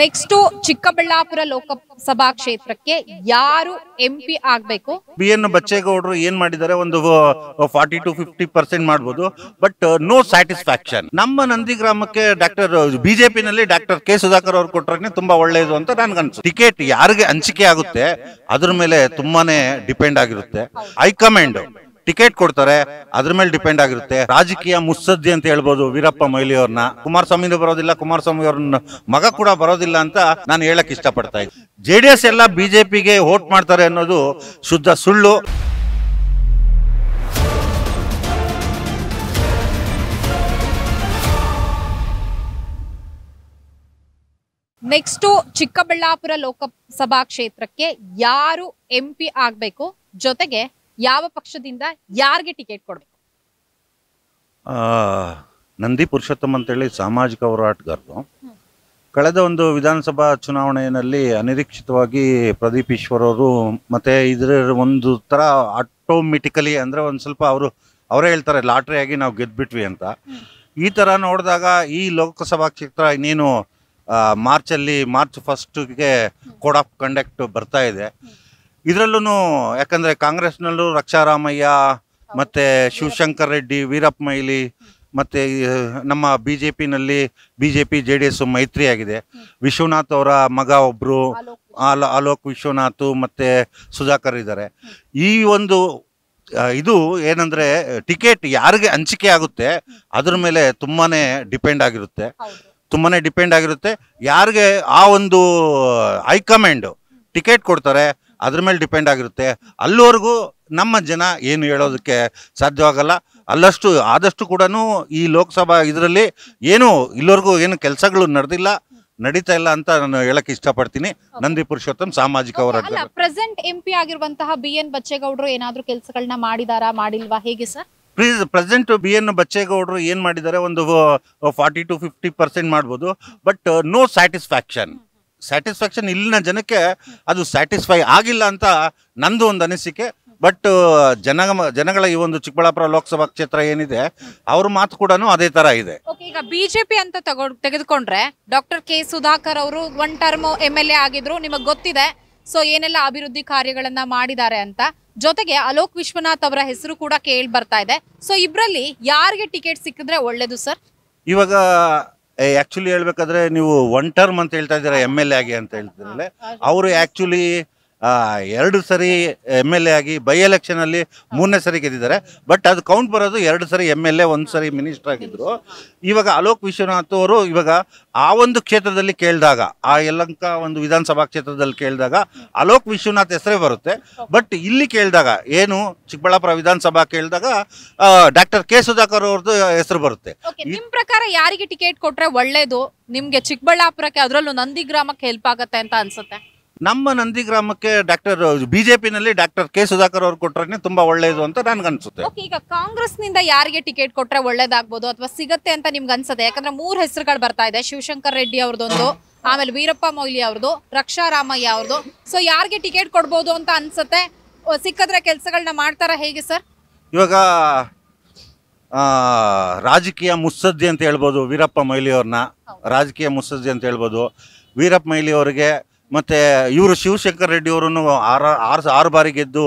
next Chikkaballapur Lok Sabha ಕ್ಷೇತ್ರಕ್ಕೆ ಯಾರು M P ಆಗ್ಬೇಕು ಬಿ ಎನ್ ಬಚ್ಚೇಗೌಡರು ಏನ್ ಮಾಡಿದ್ದಾರೆ ಒಂದು ಫಾರ್ಟಿ ಟು ಫಿಫ್ಟಿ ಪರ್ಸೆಂಟ್ ಮಾಡಬಹುದು ಬಟ್ ನೋ ಸ್ಯಾಟಿಸ್ಫ್ಯಾಕ್ಷನ್ ನಮ್ಮ ನಂದಿ ಗ್ರಾಮಕ್ಕೆ ಡಾಕ್ಟರ್ ಬಿಜೆಪಿ ನಲ್ಲಿ ಡಾಕ್ಟರ್ ಕೆ ಸುಧಾಕರ್ ಅವರು ಕೊಟ್ಟರೆ ತುಂಬಾ ಒಳ್ಳೆಯದು ಅಂತ ನನ್ಗನ್ಸು ಟಿಕೆಟ್ ಯಾರಿಗೆ ಹಂಚಿಕೆ ಆಗುತ್ತೆ ಅದ್ರ ಮೇಲೆ ತುಂಬಾನೇ ಡಿಪೆಂಡ್ ಆಗಿರುತ್ತೆ ಐ ಹೈಕಮಾಂಡ್ ಟಿಕೆಟ್ ಕೊಡ್ತಾರೆ ಅದ್ರ ಮೇಲೆ ಡಿಪೆಂಡ್ ಆಗಿರುತ್ತೆ ರಾಜಕೀಯ ಮುಸ್ಸದ್ದಿ ಅಂತ ಹೇಳ್ಬೋದು ವೀರಪ್ಪ ಮೊಯ್ಲಿ ಅವ್ರನ್ನ ಕುಮಾರಸ್ವಾಮಿನೂ ಬರೋದಿಲ್ಲ ಕುಮಾರಸ್ವಾಮಿ ಅವ್ರನ್ನ ಮಗ ಕೂಡ ಬರೋದಿಲ್ಲ ಅಂತ ನಾನು ಹೇಳಕ್ ಇಷ್ಟಪಡ್ತಾ ಇದ್ದೀನಿ ಜೆ ಡಿ ಎಸ್ ಎಲ್ಲ ಬಿಜೆಪಿಗೆ ವೋಟ್ ಮಾಡ್ತಾರೆ ಅನ್ನೋದು ಶುದ್ಧ ಸುಳ್ಳು ನೆಕ್ಸ್ಟ್ ಚಿಕ್ಕಬಳ್ಳಾಪುರ ಲೋಕಸಭಾ ಕ್ಷೇತ್ರಕ್ಕೆ ಯಾರು ಎಂ ಪಿ ಆಗ್ಬೇಕು ಜೊತೆಗೆ ಯಾವ ಪಕ್ಷದಿಂದ ಯಾರಿಗೆ ಟಿಕೆಟ್ ಕೊಡ್ಬೇಕು ನಂದಿ ಪುರುಷೋತ್ತಮ್ ಅಂತೇಳಿ ಸಾಮಾಜಿಕ ಹೋರಾಟಗಾರರು ಕಳೆದ ಒಂದು ವಿಧಾನಸಭಾ ಚುನಾವಣೆಯಲ್ಲಿ ಅನಿರೀಕ್ಷಿತವಾಗಿ ಪ್ರದೀಪ್ ಈಶ್ವರ್ ಅವರು ಮತ್ತೆ ಇದ್ರ ಒಂದು ಥರ ಆಟೋಮೆಟಿಕಲಿ ಅಂದ್ರೆ ಒಂದು ಸ್ವಲ್ಪ ಅವರು ಅವರೇ ಹೇಳ್ತಾರೆ ಆಗಿ ನಾವು ಗೆದ್ಬಿಟ್ವಿ ಅಂತ ಈ ತರ ನೋಡಿದಾಗ ಈ ಲೋಕಸಭಾ ಕ್ಷೇತ್ರ ಇನ್ನೇನು ಮಾರ್ಚಲ್ಲಿ ಮಾರ್ಚ್ ಫಸ್ಟಿಗೆ ಕೋಡ್ ಆಫ್ ಕಂಡಕ್ಟ್ ಬರ್ತಾ ಇದೆ ಇದರಲ್ಲೂ ಯಾಕಂದ್ರೆ ಕಾಂಗ್ರೆಸ್ನಲ್ಲೂ ರಕ್ಷಾರಾಮಯ್ಯ ಮತ್ತೆ ಶಿವಶಂಕರ್ ರೆಡ್ಡಿ ವೀರಪ್ಪ ಮೈಲಿ ಮತ್ತೆ ನಮ್ಮ ಬಿ ಜೆ ಪಿನಲ್ಲಿ B J P J D S ಆಗಿದೆ ವಿಶ್ವನಾಥ್ ಅವರ ಮಗ ಒಬ್ರು ಅಲ ಅಲೋಕ್ ವಿಶ್ವನಾಥ್ ಮತ್ತೆ ಸುಧಾಕರ್ ಇದ್ದಾರೆ ಈ ಒಂದು ಇದು ಏನಂದ್ರೆ ಟಿಕೆಟ್ ಯಾರಿಗೆ ಹಂಚಿಕೆ ಆಗುತ್ತೆ ಅದ್ರ ಮೇಲೆ ತುಂಬಾನೇ ಡಿಪೆಂಡ್ ಆಗಿರುತ್ತೆ ತುಂಬಾನೇ ಡಿಪೆಂಡ್ ಆಗಿರುತ್ತೆ ಯಾರಿಗೆ ಆ ಒಂದು ಹೈಕಮಾಂಡ್ ಟಿಕೆಟ್ ಕೊಡ್ತಾರೆ ಅದ್ರ ಮೇಲೆ ಡಿಪೆಂಡ್ ಆಗಿರುತ್ತೆ ಅಲ್ಲಿವರೆಗೂ ನಮ್ಮ ಜನ ಏನು ಹೇಳೋದಕ್ಕೆ ಸಾಧ್ಯವಾಗಲ್ಲ ಅಲ್ಲಷ್ಟು ಆದಷ್ಟು ಕೂಡ ಈ ಲೋಕಸಭಾ ಇದರಲ್ಲಿ ಏನು ಇಲ್ಲಿವರೆಗೂ ಏನು ಕೆಲಸಗಳು ನಡೆದಿಲ್ಲ ನಡೀತಾ ಇಲ್ಲ ಅಂತ ನಾನು ಹೇಳಕ್ ಇಷ್ಟಪಡ್ತೀನಿ ನಂದಿ ಪುರುಷೋತ್ತಮ್ ಸಾಮಾಜಿಕ ಪ್ರೆಸೆಂಟ್ ಎಂ ಪಿ ಆಗಿರುವಂತಹ ಬಿ ಎನ್ ಬಚ್ಚೇಗೌಡರು ಏನಾದ್ರು ಕೆಲಸಗಳನ್ನ ಮಾಡಿದಾರ ಮಾಡಿಲ್ವಾ ಹೇಗೆ sir please present B N ಬಚ್ಚೇಗೌಡರು ಏನ್ ಮಾಡಿದ್ದಾರೆ ಒಂದು ಫಾರ್ಟಿ ಟು ಫಿಫ್ಟಿ ಪರ್ಸೆಂಟ್ ಮಾಡ್ಬೋದು ಬಟ್ ನೋ ಸ್ಯಾಟಿಸ್ಫ್ಯಾಕ್ಷನ್ ಸ್ಯಾಟಿಸ್ಫ್ಯಾಕ್ಷನ್ ಇಲ್ಲಿನ ಜನಕ್ಕೆ ಅದು ಸ್ಯಾಟಿಸ್ಫೈ ಆಗಿಲ್ಲ ಅಂತ ನಂದು ಒಂದು ಅನಿಸಿಕೆ ಬಟ್ ಜನ ಜನಗಳ ಈ ಒಂದು ಚಿಕ್ಕಬಳ್ಳಾಪುರ ಲೋಕಸಭಾ ಕ್ಷೇತ್ರ ಏನಿದೆ ಅವ್ರ ಮಾತು ಕೂಡ ಅದೇ ತರ ಇದೆ ಈಗ ಬಿಜೆಪಿ ಅಂತ ತಗೊಂಡ್ ತೆಗೆದುಕೊಂಡ್ರೆ ಡಾಕ್ಟರ್ ಕೆ ಸುಧಾಕರ್ ಅವರು one term M L A ಆಗಿದ್ರು ನಿಮಗ್ ಗೊತ್ತಿದೆ ಸೊ ಏನೆಲ್ಲ ಅಭಿವೃದ್ಧಿ ಕಾರ್ಯಗಳನ್ನ ಮಾಡಿದ್ದಾರೆ ಅಂತ ಜೊತೆಗೆ ಅಲೋಕ್ ವಿಶ್ವನಾಥ್ ಅವರ ಹೆಸರು ಕೂಡ ಕೇಳಿ ಬರ್ತಾ ಇದೆ ಸೊ ಇಬ್ರಲ್ಲಿ ಯಾರಿಗೆ ಟಿಕೆಟ್ ಸಿಕ್ಕಿದ್ರೆ ಒಳ್ಳೇದು ಸರ್ ಇವಾಗ ಆ್ಯಕ್ಚುಲಿ ಹೇಳ್ಬೇಕಾದ್ರೆ ನೀವು ಒನ್ ಟರ್ಮ್ ಅಂತ ಹೇಳ್ತಾ ಇದ್ದೀರಾ ಎಮ್ ಎಲ್ ಎ ಆಗಿ ಅಂತ ಹೇಳ್ತಿದ್ರಲ್ಲೇ ಅವರು ಆ್ಯಕ್ಚುಲಿ ಎರಡು ಸರಿ ಎಮ್ ಎಲ್ ಎ ಆಗಿ ಬೈ ಅಲ್ಲಿ ಮೂರನೇ ಸರಿ ಗೆದ್ದಿದ್ದಾರೆ ಬಟ್ ಅದು ಕೌಂಟ್ ಬರೋದು ಎರಡು ಸರಿ ಎಮ್ ಎಲ್ ಎ ಒಂದು ಸರಿ ಮಿನಿಸ್ಟರ್ ಆಗಿದ್ರು ಇವಾಗ ಅಲೋಕ್ ವಿಶ್ವನಾಥ್ ಅವರು ಇವಾಗ ಆ ಒಂದು ಕ್ಷೇತ್ರದಲ್ಲಿ ಕೇಳಿದಾಗ ಆ ಯಲಂಕ ಒಂದು ವಿಧಾನಸಭಾ ಕ್ಷೇತ್ರದಲ್ಲಿ ಕೇಳಿದಾಗ ಅಲೋಕ್ ವಿಶ್ವನಾಥ್ ಹೆಸರೇ ಬರುತ್ತೆ ಬಟ್ ಇಲ್ಲಿ ಕೇಳಿದಾಗ ಏನು ಚಿಕ್ಕಬಳ್ಳಾಪುರ ವಿಧಾನಸಭಾ ಕೇಳಿದಾಗ ಡಾಕ್ಟರ್ ಕೆ ಸುಧಾಕರ್ ಅವ್ರದ್ದು ಹೆಸರು ಬರುತ್ತೆ ನಿಮ್ಮ ಪ್ರಕಾರ ಯಾರಿಗೆ ಟಿಕೆಟ್ ಕೊಟ್ರೆ ಒಳ್ಳೇದು ನಿಮ್ಗೆ ಚಿಕ್ಕಬಳ್ಳಾಪುರಕ್ಕೆ ಅದರಲ್ಲೂ ನಂದಿ ಗ್ರಾಮಕ್ಕೆ ಹೆಲ್ಪ್ ಆಗುತ್ತೆ ಅಂತ ಅನ್ಸುತ್ತೆ ನಮ್ಮ ನಂದಿ ಗ್ರಾಮಕ್ಕೆ ಡಾಕ್ಟರ್ ನಲ್ಲಿ ಡಾಕ್ಟರ್ ಕೆ ಸುಧಾಕರ್ ಅವರು ಕೊಟ್ಟರೆ ತುಂಬಾ ಒಳ್ಳೇದು ಅಂತ ಅನ್ಸುತ್ತೆ ಈಗ ಕಾಂಗ್ರೆಸ್ ನಿಂದ ಯಾರಿಗೆ ಟಿಕೆಟ್ ಕೊಟ್ಟರೆ ಒಳ್ಳೇದಾಗ್ಬೋದು ಅಥವಾ ಸಿಗತ್ತೆ ಅಂತ ನಿಮ್ಗೆ ಅನ್ಸುತ್ತೆ ಯಾಕಂದ್ರೆ ಮೂರ್ ಹೆಸರುಗಳು ಬರ್ತಾ ಇದೆ ಶಿವಶಂಕರ್ ರೆಡ್ಡಿ ಅವ್ರದ್ದೊಂದು ಆಮೇಲೆ ವೀರಪ್ಪ ಮೊಯ್ಲಿ ಅವ್ರದ್ದು ರಕ್ಷಾ ರಾಮಯ್ಯ ಅವ್ರದ್ದು ಸೊ ಯಾರಿಗೆ ಟಿಕೆಟ್ ಕೊಡ್ಬೋದು ಅಂತ ಅನ್ಸುತ್ತೆ ಸಿಕ್ಕಿದ್ರೆ ಕೆಲಸಗಳನ್ನ ಮಾಡ್ತಾರ ಹೇಗೆ ಸರ್ ಇವಾಗ ರಾಜಕೀಯ ಮುಸ್ಸದ್ದಿ ಅಂತ ಹೇಳ್ಬೋದು ವೀರಪ್ಪ ಮೊಯ್ಲಿ ಅವ್ರನ್ನ ರಾಜಕೀಯ ಮುಸ್ಸದ್ದಿ ಅಂತ ಹೇಳ್ಬೋದು ವೀರಪ್ಪ ಮೊಯ್ಲಿ ಅವರಿಗೆ ಮತ್ತು ಇವರು ಶಿವಶಂಕರ್ ರೆಡ್ಡಿ ಅವರನ್ನು ಆರು ಆರು ಆರು ಬಾರಿ ಗೆದ್ದು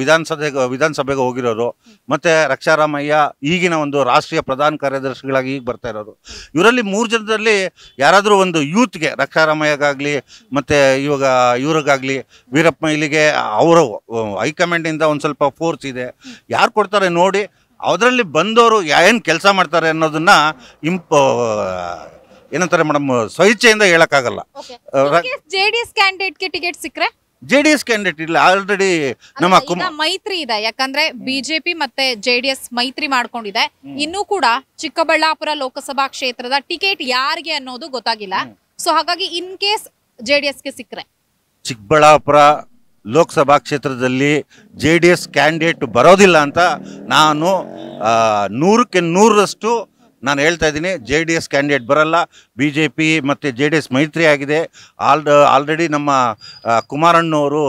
ವಿಧಾನಸಭೆ ವಿಧಾನಸಭೆಗೆ ಹೋಗಿರೋರು ಮತ್ತು ರಕ್ಷಾರಾಮಯ್ಯ ಈಗಿನ ಒಂದು ರಾಷ್ಟ್ರೀಯ ಪ್ರಧಾನ ಕಾರ್ಯದರ್ಶಿಗಳಾಗಿ ಈಗ ಬರ್ತಾ ಇರೋರು ಇವರಲ್ಲಿ ಮೂರು ಜನದಲ್ಲಿ ಯಾರಾದರೂ ಒಂದು ಯೂತ್ಗೆ ರಕ್ಷಾರಾಮಯ್ಯಗಾಗಲಿ ಮತ್ತು ಇವಾಗ ಇವ್ರಿಗಾಗಲಿ ವೀರಪ್ಪ ಇಲ್ಲಿಗೆ ಅವರು ಹೈಕಮಾಂಡಿಂದ ಒಂದು ಸ್ವಲ್ಪ ಫೋರ್ಸ್ ಇದೆ ಯಾರು ಕೊಡ್ತಾರೆ ನೋಡಿ ಅದರಲ್ಲಿ ಬಂದವರು ಏನು ಕೆಲಸ ಮಾಡ್ತಾರೆ ಅನ್ನೋದನ್ನು ಇಂಪ ಏನಂತಾರೆ ಮೇಡಮ್ ಸ್ವಇಚ್ಛೆಯಿಂದ ಹೇಳಕ್ಕಾಗಲ್ಲ ಜೆಡಿಎಸ್ ಕ್ಯಾಂಡಿಡೇಟ್ಗೆ ಟಿಕೆಟ್ ಸಿಕ್ಕರೆ ಜೆಡಿಎಸ್ ಕ್ಯಾಂಡಿಡೇಟ್ ಇಲ್ಲ ಆಲ್ರೆಡಿ ನಮ್ಮ ಮೈತ್ರಿ ಇದೆ ಯಾಕಂದ್ರೆ ಬಿಜೆಪಿ ಮತ್ತೆ ಜೆಡಿಎಸ್ ಮೈತ್ರಿ ಮಾಡ್ಕೊಂಡಿದೆ ಇನ್ನೂ ಕೂಡ ಚಿಕ್ಕಬಳ್ಳಾಪುರ ಲೋಕಸಭಾ ಕ್ಷೇತ್ರದ ಟಿಕೆಟ್ ಯಾರಿಗೆ ಅನ್ನೋದು ಗೊತ್ತಾಗಿಲ್ಲ ಸೊ ಹಾಗಾಗಿ ಇನ್ ಕೇಸ್ ಗೆ ಸಿಕ್ಕ್ರೆ ಚಿಕ್ಕಬಳ್ಳಾಪುರ ಲೋಕಸಭಾ ಕ್ಷೇತ್ರದಲ್ಲಿ ಜೆ ಡಿ ಎಸ್ ಕ್ಯಾಂಡಿಡೇಟ್ ಬರೋದಿಲ್ಲ ಅಂತ ನಾನು ನೂರಕ್ಕೆ ನೂರರಷ್ಟು ನಾನು ಹೇಳ್ತಾ ಇದ್ದೀನಿ ಜೆ ಡಿ ಎಸ್ ಕ್ಯಾಂಡಿಡೇಟ್ ಬರಲ್ಲ ಬಿ ಜೆ ಪಿ ಮತ್ತು ಜೆ ಡಿ ಎಸ್ ಮೈತ್ರಿ ಆಗಿದೆ ಆಲ್ ಆಲ್ರೆಡಿ ನಮ್ಮ ಕುಮಾರಣ್ಣವರು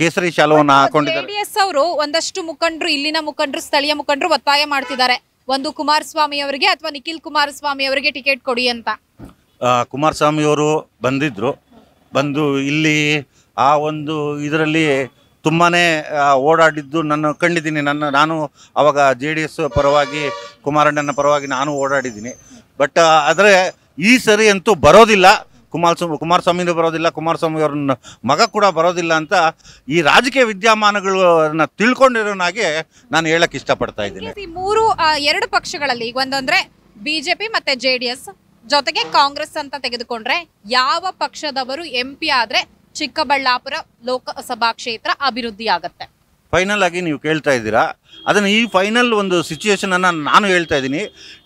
ಕೇಸರಿ ಶಾಲವನ್ನು ಹಾಕೊಂಡಿದ್ದಾರೆ ಜೆ ಡಿ ಎಸ್ ಅವರು ಒಂದಷ್ಟು ಮುಖಂಡರು ಇಲ್ಲಿನ ಮುಖಂಡರು ಸ್ಥಳೀಯ ಮುಖಂಡರು ಒತ್ತಾಯ ಮಾಡ್ತಿದ್ದಾರೆ ಒಂದು ಕುಮಾರಸ್ವಾಮಿ ಅವರಿಗೆ ಅಥವಾ ನಿಖಿಲ್ ಕುಮಾರಸ್ವಾಮಿ ಅವರಿಗೆ ಟಿಕೆಟ್ ಕೊಡಿ ಅಂತ ಕುಮಾರಸ್ವಾಮಿ ಅವರು ಬಂದಿದ್ದರು ಬಂದು ಇಲ್ಲಿ ಆ ಒಂದು ಇದರಲ್ಲಿ ತುಂಬಾ ಓಡಾಡಿದ್ದು ನನ್ನ ಕಂಡಿದ್ದೀನಿ ನನ್ನ ನಾನು ಆವಾಗ ಜೆ ಡಿ ಎಸ್ ಪರವಾಗಿ ಕುಮಾರಣ್ಣನ ಪರವಾಗಿ ನಾನು ಓಡಾಡಿದ್ದೀನಿ ಬಟ್ ಆದರೆ ಈ ಸರಿ ಅಂತೂ ಬರೋದಿಲ್ಲ ಕುಮಾರಸ್ವಾಮಿ ಕುಮಾರಸ್ವಾಮಿನೂ ಬರೋದಿಲ್ಲ ಕುಮಾರಸ್ವಾಮಿ ಅವ್ರನ್ನ ಮಗ ಕೂಡ ಬರೋದಿಲ್ಲ ಅಂತ ಈ ರಾಜಕೀಯ ವಿದ್ಯಮಾನಗಳನ್ನ ತಿಳ್ಕೊಂಡಿರೋನಾಗೆ ನಾನು ಹೇಳಕ್ ಇಷ್ಟಪಡ್ತಾ ಇದ್ದೀನಿ ಈ ಮೂರು ಎರಡು ಪಕ್ಷಗಳಲ್ಲಿ ಈಗ ಒಂದಂದ್ರೆ ಬಿಜೆಪಿ ಮತ್ತೆ ಜೆಡಿಎಸ್ ಜೊತೆಗೆ ಕಾಂಗ್ರೆಸ್ ಅಂತ ತೆಗೆದುಕೊಂಡ್ರೆ ಯಾವ ಪಕ್ಷದವರು ಎಂ ಪಿ ಆದ್ರೆ ಚಿಕ್ಕಬಳ್ಳಾಪುರ ಲೋಕಸಭಾ ಕ್ಷೇತ್ರ ಆಗತ್ತೆ ಫೈನಲ್ ಆಗಿ ನೀವು ಕೇಳ್ತಾ ಇದ್ದೀರಾ ಅದನ್ನು ಈ ಫೈನಲ್ ಒಂದು ಸಿಚುಯೇಷನ್ ಅನ್ನ ನಾನು ಹೇಳ್ತಾ ಇದ್ದೀನಿ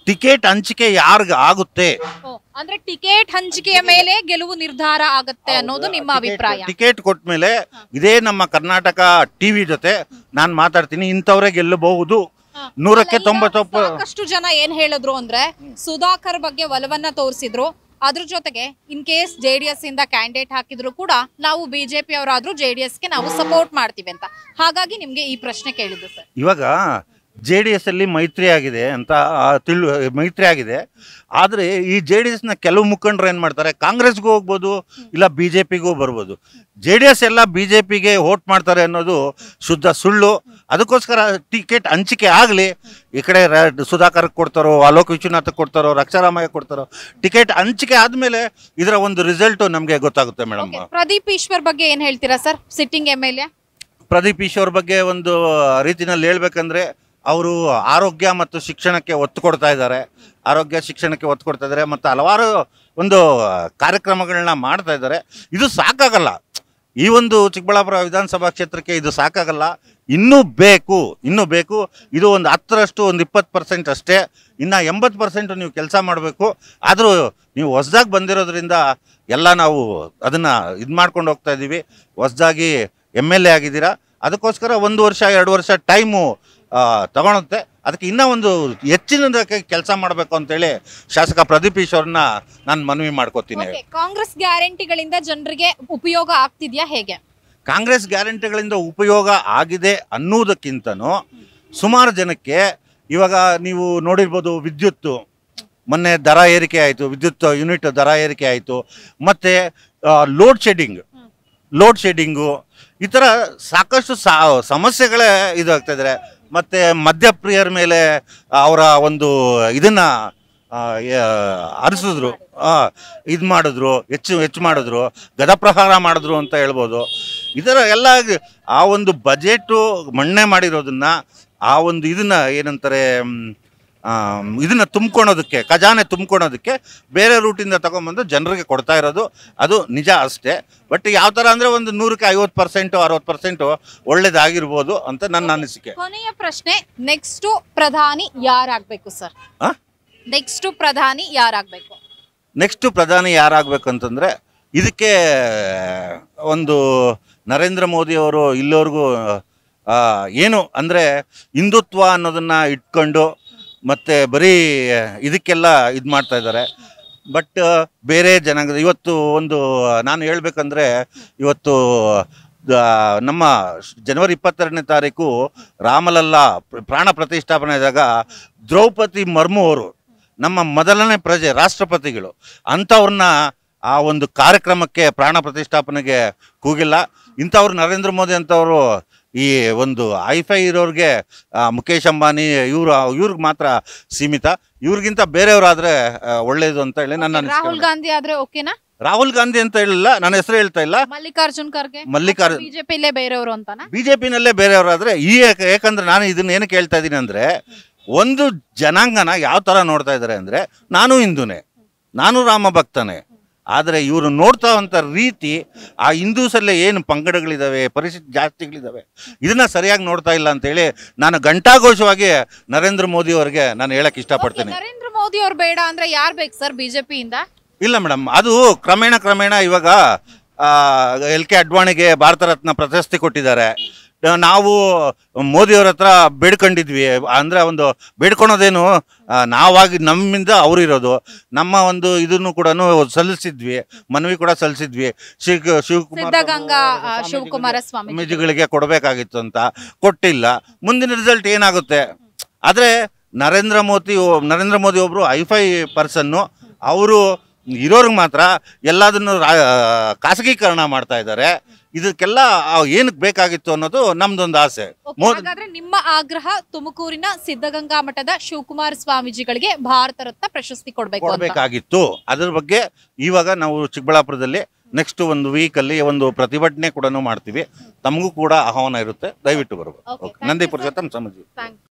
ಟಿಕೆಟ್ ಹಂಚಿಕೆ ಯಾರ್ಗ ಆಗುತ್ತೆ ಅಂದ್ರೆ ಟಿಕೆಟ್ ಹಂಚಿಕೆಯ ಮೇಲೆ ಗೆಲುವು ನಿರ್ಧಾರ ಆಗುತ್ತೆ ಅನ್ನೋದು ನಿಮ್ಮ ಅಭಿಪ್ರಾಯ ಟಿಕೆಟ್ ಕೊಟ್ಟ ಮೇಲೆ ಇದೇ ನಮ್ಮ ಕರ್ನಾಟಕ ಟಿವಿ ಜೊತೆ ನಾನು ಮಾತಾಡ್ತೀನಿ ಇಂಥವ್ರೆ ಗೆಲ್ಲಬಹುದು ನೂರಕ್ಕೆ ತೊಂಬತ್ತೊಂಬತ್ತು ಅಷ್ಟು ಜನ ಏನ್ ಹೇಳಿದ್ರು ಅಂದ್ರೆ ಸುಧಾಕರ್ ಬಗ್ಗೆ ಒಲವನ್ನ ತೋರಿಸಿದ್ರು ಅದ್ರ ಜೊತೆಗೆ in case J D S ಇಂದ ಕ್ಯಾಂಡಿಡೇಟ್ ಹಾಕಿದ್ರು ಕೂಡ ನಾವು ಬಿಜೆಪಿ ಅವರಾದ್ರೂ ಜೆ ಡಿ ಎಸ್ಗೆ ನಾವು ಸಪೋರ್ಟ್ ಮಾಡ್ತೀವಿ ಅಂತ ಹಾಗಾಗಿ ನಿಮಗೆ ಈ ಪ್ರಶ್ನೆ ಕೇಳಿದ್ದು ಸರ್ ಇವಾಗ ಜೆ ಡಿ ಎಸ್ ಅಲ್ಲಿ ಮೈತ್ರಿ ಆಗಿದೆ ಅಂತ ತಿಳು ಮೈತ್ರಿ ಆಗಿದೆ ಆದರೆ ಈ ಜೆ ಡಿ ಎಸ್ನ ಕೆಲವು ಮುಖಂಡರು ಏನು ಮಾಡ್ತಾರೆ ಕಾಂಗ್ರೆಸ್ಗೂ ಹೋಗ್ಬೋದು ಇಲ್ಲ ಬಿ ಜೆ ಪಿಗೂ ಬರ್ಬೋದು ಜೆ ಡಿ ಎಸ್ ಎಲ್ಲ ಬಿ ಜೆ ಪಿಗೆ ವೋಟ್ ಮಾಡ್ತಾರೆ ಅನ್ನೋದು ಶುದ್ಧ ಸುಳ್ಳು ಅದಕ್ಕೋಸ್ಕರ ಟಿಕೆಟ್ ಹಂಚಿಕೆ ಆಗಲಿ ಈ ಕಡೆ ಸುಧಾಕರ್ ಕೊಡ್ತಾರೋ ಅಲೋಕ್ ವಿಶ್ವನಾಥ್ ಕೊಡ್ತಾರೋ ರಕ್ಷಾರಾಮಯ್ಯ ಕೊಡ್ತಾರೋ ಟಿಕೆಟ್ ಹಂಚಿಕೆ ಆದ್ಮೇಲೆ ಇದರ ಒಂದು ರಿಸಲ್ಟು ನಮಗೆ ಗೊತ್ತಾಗುತ್ತೆ ಮೇಡಮ್ ಪ್ರದೀಪ್ ಈಶ್ವರ್ ಬಗ್ಗೆ ಏನು ಹೇಳ್ತೀರಾ sir sitting M L A Pradeep Eshwar ಬಗ್ಗೆ ಒಂದು ರೀತಿನಲ್ಲಿ ಹೇಳ್ಬೇಕಂದ್ರೆ ಅವರು ಆರೋಗ್ಯ ಮತ್ತು ಶಿಕ್ಷಣಕ್ಕೆ ಒತ್ತು ಕೊಡ್ತಾ ಇದ್ದಾರೆ ಆರೋಗ್ಯ ಶಿಕ್ಷಣಕ್ಕೆ ಒತ್ತು ಕೊಡ್ತಾ ಇದ್ದಾರೆ ಮತ್ತು ಹಲವಾರು ಒಂದು ಕಾರ್ಯಕ್ರಮಗಳನ್ನ ಮಾಡ್ತಾ ಇದ್ದಾರೆ ಇದು ಸಾಕಾಗಲ್ಲ ಈ ಒಂದು ಚಿಕ್ಕಬಳ್ಳಾಪುರ ವಿಧಾನಸಭಾ ಕ್ಷೇತ್ರಕ್ಕೆ ಇದು ಸಾಕಾಗಲ್ಲ ಇನ್ನೂ ಬೇಕು ಇನ್ನೂ ಬೇಕು ಇದು ಒಂದು ಹತ್ತರಷ್ಟು ಒಂದು ಇಪ್ಪತ್ತು ಪರ್ಸೆಂಟ್ ಅಷ್ಟೇ ಇನ್ನು ಎಂಬತ್ತು ಪರ್ಸೆಂಟು ನೀವು ಕೆಲಸ ಮಾಡಬೇಕು ಆದರೂ ನೀವು ಹೊಸ್ದಾಗಿ ಬಂದಿರೋದ್ರಿಂದ ಎಲ್ಲ ನಾವು ಅದನ್ನು ಇದು ಮಾಡ್ಕೊಂಡು ಹೋಗ್ತಾ ಇದ್ದೀವಿ ಹೊಸ್ದಾಗಿ ಎಮ್ ಎಲ್ ಎ ಆಗಿದ್ದೀರಾ ಅದಕ್ಕೋಸ್ಕರ ಒಂದು ವರ್ಷ ಎರಡು ವರ್ಷ ಟೈಮು ತಗೊಳುತ್ತೆ ಅದಕ್ಕೆ ಇನ್ನೂ ಒಂದು ಹೆಚ್ಚಿನದಕ್ಕೆ ಕೆಲಸ ಮಾಡಬೇಕು ಅಂತೇಳಿ ಶಾಸಕ ಪ್ರದೀಪ್ ಈಶ್ವರನ್ನ ನಾನು ಮನವಿ ಮಾಡ್ಕೋತೀನಿ ಕಾಂಗ್ರೆಸ್ ಗ್ಯಾರಂಟಿಗಳಿಂದ ಜನರಿಗೆ ಉಪಯೋಗ ಆಗ್ತಿದೆಯಾ ಹೇಗೆ ಕಾಂಗ್ರೆಸ್ ಗ್ಯಾರಂಟಿಗಳಿಂದ ಉಪಯೋಗ ಆಗಿದೆ ಅನ್ನುವುದಕ್ಕಿಂತನೂ ಸುಮಾರು ಜನಕ್ಕೆ ಇವಾಗ ನೀವು ನೋಡಿರ್ಬೋದು ವಿದ್ಯುತ್ತು ಮೊನ್ನೆ ದರ ಏರಿಕೆ ಆಯಿತು ವಿದ್ಯುತ್ ಯೂನಿಟ್ ದರ ಏರಿಕೆ ಆಯಿತು ಮತ್ತು ಲೋಡ್ ಶೆಡ್ಡಿಂಗ್ ಲೋಡ್ ಶೆಡ್ಡಿಂಗು ಈ ಥರ ಸಾಕಷ್ಟು ಸಮಸ್ಯೆಗಳೇ ಇದಾಗ್ತಾ ಮತ್ತು ಮದ್ಯಪ್ರಿಯರ ಮೇಲೆ ಅವರ ಒಂದು ಇದನ್ನು ಅರಸಿದ್ರು ಇದು ಮಾಡಿದ್ರು ಹೆಚ್ಚು ಹೆಚ್ಚು ಮಾಡಿದ್ರು ಗದಪ್ರಹಾರ ಮಾಡಿದ್ರು ಅಂತ ಹೇಳ್ಬೋದು ಇದರ ಎಲ್ಲ ಆ ಒಂದು ಬಜೆಟು ಮಣ್ಣೆ ಮಾಡಿರೋದನ್ನು ಆ ಒಂದು ಇದನ್ನ ಏನಂತಾರೆ ಇದನ್ನು ತುಂಬ್ಕೊಳೋದಕ್ಕೆ ಖಜಾನೆ ತುಂಬ್ಕೊಳೋದಕ್ಕೆ ಬೇರೆ ರೂಟಿಂದ ತಗೊಂಬಂದು ಜನರಿಗೆ ಕೊಡ್ತಾ ಇರೋದು ಅದು ನಿಜ ಅಷ್ಟೇ ಬಟ್ ಯಾವ ಥರ ಅಂದರೆ ಒಂದು ನೂರಕ್ಕೆ ಐವತ್ತು ಪರ್ಸೆಂಟು ಅರವತ್ತು ಪರ್ಸೆಂಟು ಒಳ್ಳೇದಾಗಿರ್ಬೋದು ಅಂತ ನನ್ನ ಅನಿಸಿಕೆ ಕೊನೆಯ ಪ್ರಶ್ನೆ ನೆಕ್ಸ್ಟು ಪ್ರಧಾನಿ ಯಾರಾಗಬೇಕು ಸರ್ ನೆಕ್ಸ್ಟು ಪ್ರಧಾನಿ ಯಾರಾಗಬೇಕು ನೆಕ್ಸ್ಟು ಪ್ರಧಾನಿ ಯಾರಾಗಬೇಕು ಅಂತಂದರೆ ಇದಕ್ಕೆ ಒಂದು ನರೇಂದ್ರ ಮೋದಿಯವರು ಇಲ್ಲಿವರೆಗೂ ಏನು ಅಂದರೆ ಹಿಂದುತ್ವ ಅನ್ನೋದನ್ನು ಇಟ್ಕೊಂಡು ಮತ್ತು ಬರೀ ಇದಕ್ಕೆಲ್ಲ ಇದು ಮಾಡ್ತಾ ಇದ್ದಾರೆ ಬಟ್ ಬೇರೆ ಜನ ಇವತ್ತು ಒಂದು ನಾನು ಹೇಳಬೇಕಂದ್ರೆ ಇವತ್ತು ನಮ್ಮ ಜನವರಿ ಇಪ್ಪತ್ತೆರಡನೇ ತಾರೀಕು ರಾಮಲಲ್ಲ ಪ್ರಾಣ ಪ್ರತಿಷ್ಠಾಪನೆ ಇದ್ದಾಗ ದ್ರೌಪದಿ ಮರ್ಮು ಅವರು ನಮ್ಮ ಮೊದಲನೇ ಪ್ರಜೆ ರಾಷ್ಟ್ರಪತಿಗಳು ಅಂಥವ್ರನ್ನ ಆ ಒಂದು ಕಾರ್ಯಕ್ರಮಕ್ಕೆ ಪ್ರಾಣ ಪ್ರತಿಷ್ಠಾಪನೆಗೆ ಕೂಗಿಲ್ಲ ಇಂಥವ್ರು ನರೇಂದ್ರ ಮೋದಿ ಅಂತವರು ಈ ಒಂದು ಐಫೈ ಇರೋರಿಗೆ ಮುಖೇಶ್ ಅಂಬಾನಿ ಇವರು ಇವ್ರಿಗೆ ಮಾತ್ರ ಸೀಮಿತ ಇವ್ರಿಗಿಂತ ಬೇರೆಯವ್ರಾದ್ರೆ ಒಳ್ಳೇದು ಅಂತ ಹೇಳಿ ನನ್ನ ರಾಹುಲ್ ಗಾಂಧಿ ಆದ್ರೆ ಓಕೆನಾ ರಾಹುಲ್ ಗಾಂಧಿ ಅಂತ ಹೇಳಿಲ್ಲ ನನ್ನ ಹೆಸರು ಹೇಳ್ತಾ ಇಲ್ಲ ಮಲ್ಲಿಕಾರ್ಜುನ್ ಖರ್ಗೆ ಮಲ್ಲಿಕಾರ್ಜುನ್ ಬಿಜೆಪಿಲೇ ಬೇರೆಯವರು ಅಂತ ಬಿಜೆಪಿನಲ್ಲೇ ಬೇರೆಯವರಾದ್ರೆ ಈ ಯಾಕಂದ್ರೆ ನಾನು ಇದನ್ನ ಏನಕ್ಕೆ ಹೇಳ್ತಾ ಇದ್ದೀನಿ ಅಂದ್ರೆ ಒಂದು ಜನಾಂಗನ ಯಾವ ತರ ನೋಡ್ತಾ ಇದ್ದಾರೆ ಅಂದ್ರೆ ನಾನು ಹಿಂದೂನೇ ನಾನು ರಾಮ ಭಕ್ತನೇ ಆದರೆ ಇವರು ನೋಡ್ತಾ ರೀತಿ ಆ ಹಿಂದೂಸಲ್ಲೇ ಏನು ಪಂಗಡಗಳಿದ್ದಾವೆ ಪರಿಸ್ಥಿತಿ ಜಾಸ್ತಿಗಳಿದ್ದಾವೆ ಇದನ್ನು ಸರಿಯಾಗಿ ನೋಡ್ತಾ ಇಲ್ಲ ಅಂತೇಳಿ ನಾನು ಘಂಟಾಘೋಷವಾಗಿ ನರೇಂದ್ರ ಮೋದಿ ಅವರಿಗೆ ನಾನು ಹೇಳಕ್ಕೆ ಇಷ್ಟಪಡ್ತೇನೆ ನರೇಂದ್ರ ಮೋದಿ ಅವ್ರು ಬೇಡ ಅಂದರೆ ಯಾರು ಬೇಕು ಸರ್ ಬಿಜೆಪಿಯಿಂದ ಇಲ್ಲ ಮೇಡಮ್ ಅದು ಕ್ರಮೇಣ ಕ್ರಮೇಣ ಇವಾಗ ಎಲ್ ಕೆ ಅಡ್ವಾಣಿಗೆ ಭಾರತ ರತ್ನ ಪ್ರಶಸ್ತಿ ಕೊಟ್ಟಿದ್ದಾರೆ ನಾವು ಮೋದಿಯವ್ರ ಹತ್ರ ಬೇಡ್ಕೊಂಡಿದ್ವಿ ಅಂದರೆ ಒಂದು ಬೇಡ್ಕೊಳೋದೇನು ನಾವಾಗಿ ನಮ್ಮಿಂದ ಅವರು ಇರೋದು ನಮ್ಮ ಒಂದು ಇದನ್ನು ಕೂಡ ಸಲ್ಲಿಸಿದ್ವಿ ಮನವಿ ಕೂಡ ಸಲ್ಲಿಸಿದ್ವಿ ಶಿವ ಶಿವಕುಮಾರ್ ಶಿವಕುಮಾರ ಸ್ವಾಮೀಜಿಗಳಿಗೆ ಕೊಡಬೇಕಾಗಿತ್ತು ಅಂತ ಕೊಟ್ಟಿಲ್ಲ ಮುಂದಿನ ರಿಸಲ್ಟ್ ಏನಾಗುತ್ತೆ ಆದರೆ ನರೇಂದ್ರ ಮೋದಿ ನರೇಂದ್ರ ಮೋದಿ ಒಬ್ಬರು ಫೈ ಪರ್ಸನ್ನು ಅವರು ಇರೋರಿಗೆ ಮಾತ್ರ ಎಲ್ಲದನ್ನು ರಾ ಖಾಸಗೀಕರಣ ಮಾಡ್ತಾ ಇದ್ದಾರೆ ಇದಕ್ಕೆಲ್ಲ ಏನಕ್ಕೆ ಬೇಕಾಗಿತ್ತು ಅನ್ನೋದು ನಮ್ದೊಂದು ಆಸೆ ಹಾಗಾದ್ರೆ ನಿಮ್ಮ ಆಗ್ರಹ ತುಮಕೂರಿನ ಸಿದ್ಧಗಂಗಾ ಮಠದ ಶಿವಕುಮಾರ್ ಸ್ವಾಮೀಜಿಗಳಿಗೆ ಭಾರತ ರತ್ನ ಪ್ರಶಸ್ತಿ ಕೊಡ್ಬೇಕು ಕೊಡಬೇಕಾಗಿತ್ತು ಅದ್ರ ಬಗ್ಗೆ ಇವಾಗ ನಾವು ಚಿಕ್ಕಬಳ್ಳಾಪುರದಲ್ಲಿ ನೆಕ್ಸ್ಟ್ ಒಂದು ವೀಕ್ ಅಲ್ಲಿ ಒಂದು ಪ್ರತಿಭಟನೆ ಕೂಡ ಮಾಡ್ತೀವಿ ತಮಗೂ ಕೂಡ ಆಹ್ವಾನ ಇರುತ್ತೆ ದಯವಿಟ್ಟು ಬರಬಹುದು ನಂದಿ ಪುರುಷೋತ್ತಮ್ ಸ್ವಾಮೀಜಿ